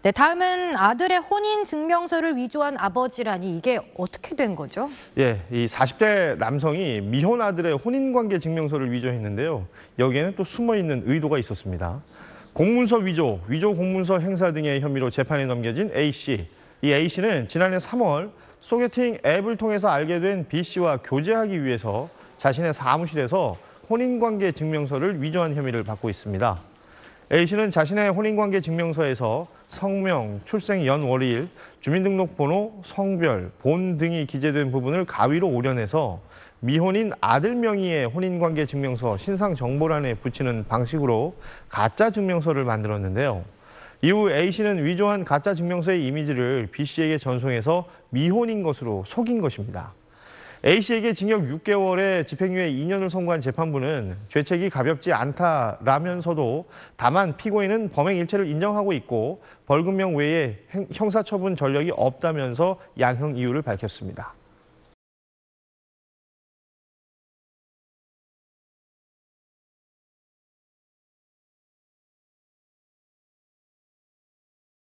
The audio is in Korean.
네, 다음은 아들의 혼인 증명서를 위조한 아버지라니 이게 어떻게 된 거죠? 예, 이 40대 남성이 미혼 아들의 혼인관계 증명서를 위조했는데요. 여기에는 또 숨어 있는 의도가 있었습니다. 공문서 위조, 위조 공문서 행사 등의 혐의로 재판에 넘겨진 A 씨. 이 A 씨는 지난해 3월 소개팅 앱을 통해서 알게 된 B 씨와 교제하기 위해서 자신의 사무실에서 혼인관계 증명서를 위조한 혐의를 받고 있습니다. A 씨는 자신의 혼인관계 증명서에서 성명, 출생 연월일, 주민등록번호, 성별, 본 등이 기재된 부분을 가위로 오려내서 미혼인 아들 명의의 혼인관계 증명서 신상 정보란에 붙이는 방식으로 가짜 증명서를 만들었는데요. 이후 A씨는 위조한 가짜 증명서의 이미지를 B씨에게 전송해서 미혼인 것으로 속인 것입니다. A씨에게 징역 6개월에 집행유예 2년을 선고한 재판부는 죄책이 가볍지 않다라면서도 다만 피고인은 범행 일체를 인정하고 있고 벌금형 외에 형사처분 전력이 없다면서 양형 이유를 밝혔습니다.